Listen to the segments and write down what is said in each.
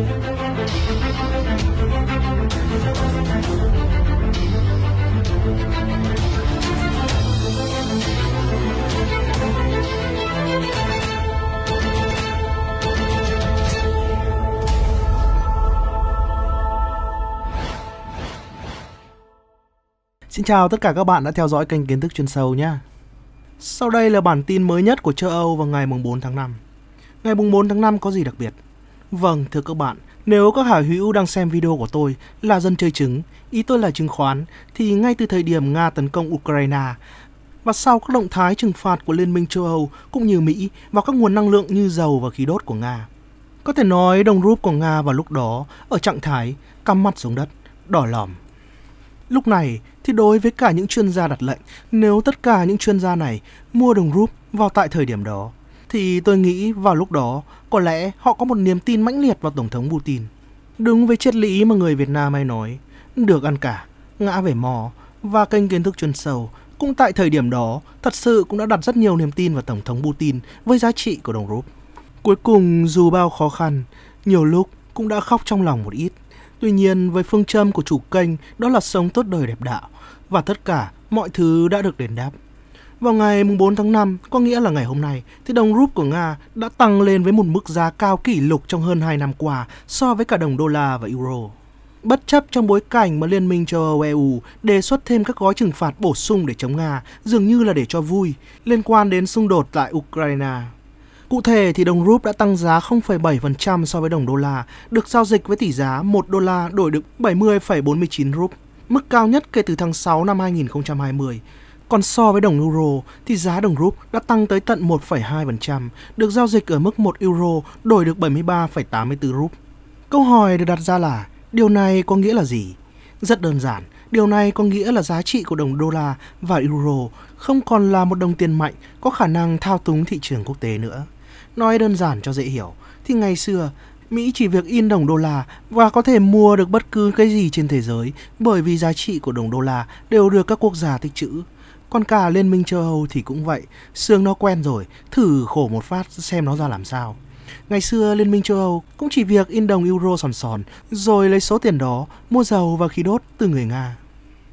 Xin chào tất cả các bạn đã theo dõi kênh Kiến thức chuyên sâu nhé. Sau đây là bản tin mới nhất của châu Âu vào ngày mùng 4 tháng 5. Ngày mùng 4 tháng 5 có gì đặc biệt? Vâng, thưa các bạn, nếu các hải hữu đang xem video của tôi là dân chơi chứng, ý tôi là chứng khoán, thì ngay từ thời điểm Nga tấn công Ukraine, và sau các động thái trừng phạt của Liên minh châu Âu cũng như Mỹ vào các nguồn năng lượng như dầu và khí đốt của Nga. Có thể nói đồng rúp của Nga vào lúc đó ở trạng thái cắm mắt xuống đất, đỏ lòm. Lúc này thì đối với cả những chuyên gia đặt lệnh, nếu tất cả những chuyên gia này mua đồng rúp vào tại thời điểm đó thì tôi nghĩ vào lúc đó có lẽ họ có một niềm tin mãnh liệt vào Tổng thống Putin. Đúng với triết lý mà người Việt Nam hay nói, được ăn cả, ngã về mò và kênh kiến thức chuyên sâu cũng tại thời điểm đó thật sự cũng đã đặt rất nhiều niềm tin vào Tổng thống Putin với giá trị của đồng rúp. Cuối cùng dù bao khó khăn, nhiều lúc cũng đã khóc trong lòng một ít. Tuy nhiên với phương châm của chủ kênh đó là sống tốt đời đẹp đạo và tất cả mọi thứ đã được đền đáp. Vào ngày 4 tháng 5, có nghĩa là ngày hôm nay, thì đồng rúp của Nga đã tăng lên với một mức giá cao kỷ lục trong hơn 2 năm qua so với cả đồng đô la và euro. Bất chấp trong bối cảnh mà Liên minh châu Âu EU đề xuất thêm các gói trừng phạt bổ sung để chống Nga, dường như là để cho vui, liên quan đến xung đột tại Ukraine. Cụ thể thì đồng rúp đã tăng giá 0,7% so với đồng đô la, được giao dịch với tỷ giá 1 đô la đổi được 70,49 rúp, mức cao nhất kể từ tháng 6 năm 2020 còn so với đồng euro thì giá đồng rúp đã tăng tới tận 1,2%, được giao dịch ở mức 1 euro đổi được 73,84 rúp. Câu hỏi được đặt ra là điều này có nghĩa là gì? Rất đơn giản, điều này có nghĩa là giá trị của đồng đô la và euro không còn là một đồng tiền mạnh có khả năng thao túng thị trường quốc tế nữa. Nói đơn giản cho dễ hiểu, thì ngày xưa Mỹ chỉ việc in đồng đô la và có thể mua được bất cứ cái gì trên thế giới bởi vì giá trị của đồng đô la đều được các quốc gia tích trữ. Con cả Liên minh châu Âu thì cũng vậy, xương nó quen rồi, thử khổ một phát xem nó ra làm sao. Ngày xưa Liên minh châu Âu cũng chỉ việc in đồng euro sòn sòn, rồi lấy số tiền đó mua dầu và khí đốt từ người Nga.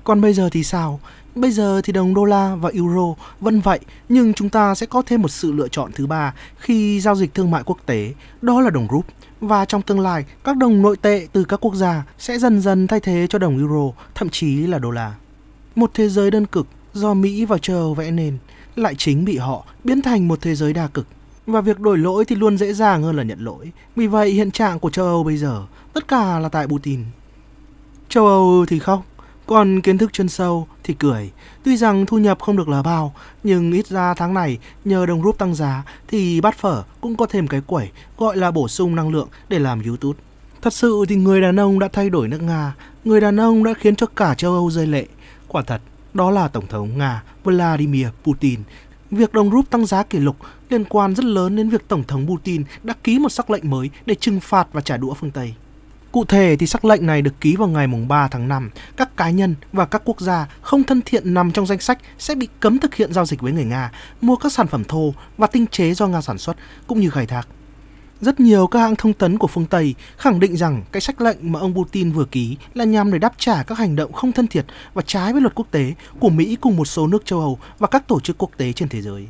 Còn bây giờ thì sao? Bây giờ thì đồng đô la và euro vẫn vậy, nhưng chúng ta sẽ có thêm một sự lựa chọn thứ ba khi giao dịch thương mại quốc tế, đó là đồng rúp. Và trong tương lai, các đồng nội tệ từ các quốc gia sẽ dần dần thay thế cho đồng euro, thậm chí là đô la. Một thế giới đơn cực do Mỹ và châu Âu vẽ nên lại chính bị họ biến thành một thế giới đa cực. Và việc đổi lỗi thì luôn dễ dàng hơn là nhận lỗi. Vì vậy hiện trạng của châu Âu bây giờ tất cả là tại Putin. Châu Âu thì khóc, còn kiến thức chuyên sâu thì cười. Tuy rằng thu nhập không được là bao, nhưng ít ra tháng này nhờ đồng rút tăng giá thì bát phở cũng có thêm cái quẩy gọi là bổ sung năng lượng để làm YouTube. Thật sự thì người đàn ông đã thay đổi nước Nga, người đàn ông đã khiến cho cả châu Âu rơi lệ. Quả thật, đó là Tổng thống Nga Vladimir Putin. Việc đồng rúp tăng giá kỷ lục liên quan rất lớn đến việc Tổng thống Putin đã ký một sắc lệnh mới để trừng phạt và trả đũa phương Tây. Cụ thể thì sắc lệnh này được ký vào ngày 3 tháng 5, các cá nhân và các quốc gia không thân thiện nằm trong danh sách sẽ bị cấm thực hiện giao dịch với người Nga, mua các sản phẩm thô và tinh chế do Nga sản xuất cũng như khai thác. Rất nhiều các hãng thông tấn của phương Tây khẳng định rằng cái sách lệnh mà ông Putin vừa ký là nhằm để đáp trả các hành động không thân thiệt và trái với luật quốc tế của Mỹ cùng một số nước châu Âu và các tổ chức quốc tế trên thế giới.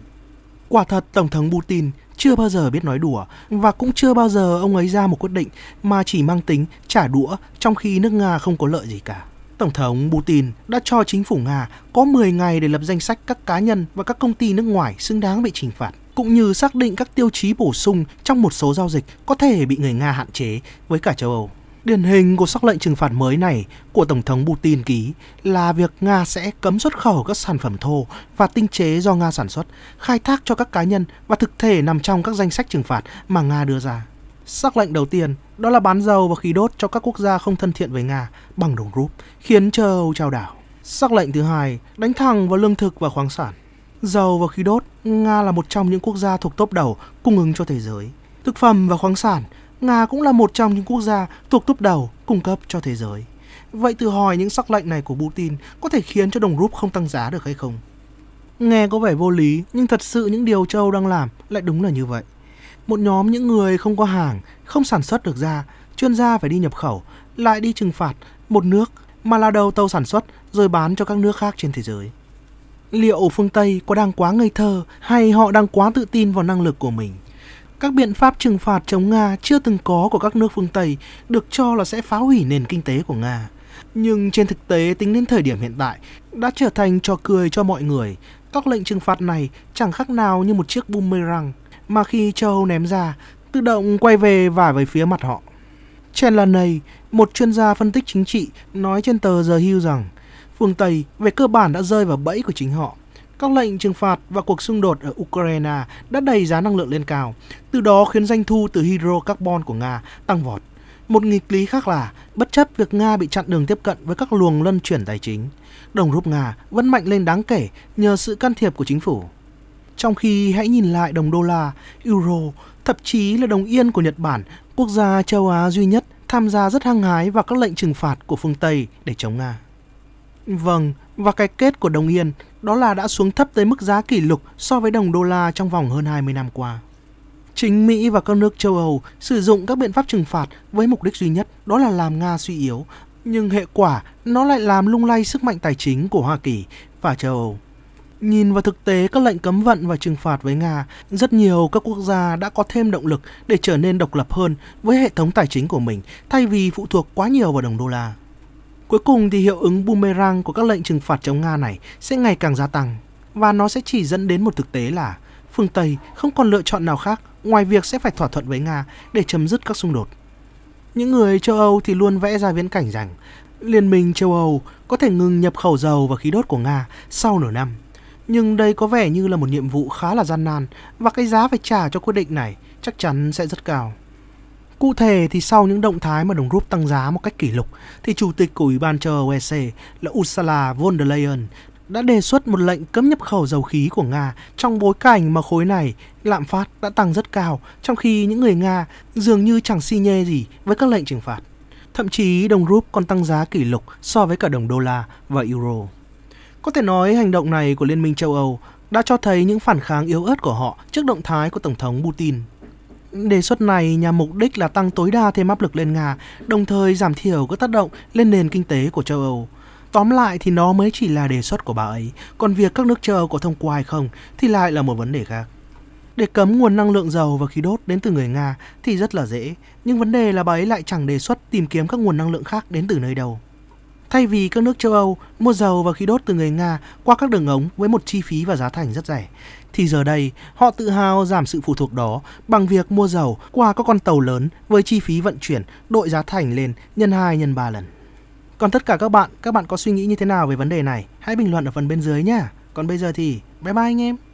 Quả thật, Tổng thống Putin chưa bao giờ biết nói đùa và cũng chưa bao giờ ông ấy ra một quyết định mà chỉ mang tính trả đũa trong khi nước Nga không có lợi gì cả. Tổng thống Putin đã cho chính phủ Nga có 10 ngày để lập danh sách các cá nhân và các công ty nước ngoài xứng đáng bị trừng phạt cũng như xác định các tiêu chí bổ sung trong một số giao dịch có thể bị người Nga hạn chế với cả châu Âu. Điển hình của sắc lệnh trừng phạt mới này của Tổng thống Putin ký là việc Nga sẽ cấm xuất khẩu các sản phẩm thô và tinh chế do Nga sản xuất, khai thác cho các cá nhân và thực thể nằm trong các danh sách trừng phạt mà Nga đưa ra. Sắc lệnh đầu tiên đó là bán dầu và khí đốt cho các quốc gia không thân thiện với Nga bằng đồng rúp, khiến châu Âu trao đảo. Sắc lệnh thứ hai đánh thẳng vào lương thực và khoáng sản. Dầu và khí đốt, Nga là một trong những quốc gia thuộc top đầu cung ứng cho thế giới. Thực phẩm và khoáng sản, Nga cũng là một trong những quốc gia thuộc top đầu cung cấp cho thế giới. Vậy từ hỏi những sắc lệnh này của Putin có thể khiến cho đồng rúp không tăng giá được hay không? Nghe có vẻ vô lý, nhưng thật sự những điều châu đang làm lại đúng là như vậy. Một nhóm những người không có hàng, không sản xuất được ra, chuyên gia phải đi nhập khẩu, lại đi trừng phạt một nước mà là đầu tàu sản xuất rồi bán cho các nước khác trên thế giới liệu phương Tây có đang quá ngây thơ hay họ đang quá tự tin vào năng lực của mình. Các biện pháp trừng phạt chống Nga chưa từng có của các nước phương Tây được cho là sẽ phá hủy nền kinh tế của Nga. Nhưng trên thực tế tính đến thời điểm hiện tại đã trở thành trò cười cho mọi người. Các lệnh trừng phạt này chẳng khác nào như một chiếc boomerang mà khi châu ném ra, tự động quay về vả về phía mặt họ. Chen này, một chuyên gia phân tích chính trị, nói trên tờ The Hill rằng phương Tây về cơ bản đã rơi vào bẫy của chính họ. Các lệnh trừng phạt và cuộc xung đột ở Ukraine đã đẩy giá năng lượng lên cao, từ đó khiến doanh thu từ hydrocarbon của Nga tăng vọt. Một nghịch lý khác là, bất chấp việc Nga bị chặn đường tiếp cận với các luồng luân chuyển tài chính, đồng rúp Nga vẫn mạnh lên đáng kể nhờ sự can thiệp của chính phủ. Trong khi hãy nhìn lại đồng đô la, euro, thậm chí là đồng yên của Nhật Bản, quốc gia châu Á duy nhất tham gia rất hăng hái vào các lệnh trừng phạt của phương Tây để chống Nga. Vâng, và cái kết của đồng yên đó là đã xuống thấp tới mức giá kỷ lục so với đồng đô la trong vòng hơn 20 năm qua. Chính Mỹ và các nước châu Âu sử dụng các biện pháp trừng phạt với mục đích duy nhất đó là làm Nga suy yếu, nhưng hệ quả nó lại làm lung lay sức mạnh tài chính của Hoa Kỳ và châu Âu. Nhìn vào thực tế các lệnh cấm vận và trừng phạt với Nga, rất nhiều các quốc gia đã có thêm động lực để trở nên độc lập hơn với hệ thống tài chính của mình thay vì phụ thuộc quá nhiều vào đồng đô la. Cuối cùng thì hiệu ứng boomerang của các lệnh trừng phạt chống Nga này sẽ ngày càng gia tăng và nó sẽ chỉ dẫn đến một thực tế là phương Tây không còn lựa chọn nào khác ngoài việc sẽ phải thỏa thuận với Nga để chấm dứt các xung đột. Những người châu Âu thì luôn vẽ ra viễn cảnh rằng Liên minh châu Âu có thể ngừng nhập khẩu dầu và khí đốt của Nga sau nửa năm. Nhưng đây có vẻ như là một nhiệm vụ khá là gian nan và cái giá phải trả cho quyết định này chắc chắn sẽ rất cao. Cụ thể thì sau những động thái mà đồng rúp tăng giá một cách kỷ lục thì Chủ tịch của Ủy ban châu Âu EC là Ursula von der Leyen đã đề xuất một lệnh cấm nhập khẩu dầu khí của Nga trong bối cảnh mà khối này lạm phát đã tăng rất cao trong khi những người Nga dường như chẳng si nhê gì với các lệnh trừng phạt. Thậm chí đồng rúp còn tăng giá kỷ lục so với cả đồng đô la và euro. Có thể nói hành động này của Liên minh châu Âu đã cho thấy những phản kháng yếu ớt của họ trước động thái của Tổng thống Putin Đề xuất này nhằm mục đích là tăng tối đa thêm áp lực lên Nga, đồng thời giảm thiểu các tác động lên nền kinh tế của châu Âu. Tóm lại thì nó mới chỉ là đề xuất của bà ấy, còn việc các nước châu Âu có thông qua hay không thì lại là một vấn đề khác. Để cấm nguồn năng lượng dầu và khí đốt đến từ người Nga thì rất là dễ, nhưng vấn đề là bà ấy lại chẳng đề xuất tìm kiếm các nguồn năng lượng khác đến từ nơi đâu. Thay vì các nước châu Âu mua dầu và khí đốt từ người Nga qua các đường ống với một chi phí và giá thành rất rẻ, thì giờ đây họ tự hào giảm sự phụ thuộc đó bằng việc mua dầu qua các con tàu lớn với chi phí vận chuyển đội giá thành lên nhân 2 nhân 3 lần. Còn tất cả các bạn, các bạn có suy nghĩ như thế nào về vấn đề này? Hãy bình luận ở phần bên dưới nhé. Còn bây giờ thì bye bye anh em.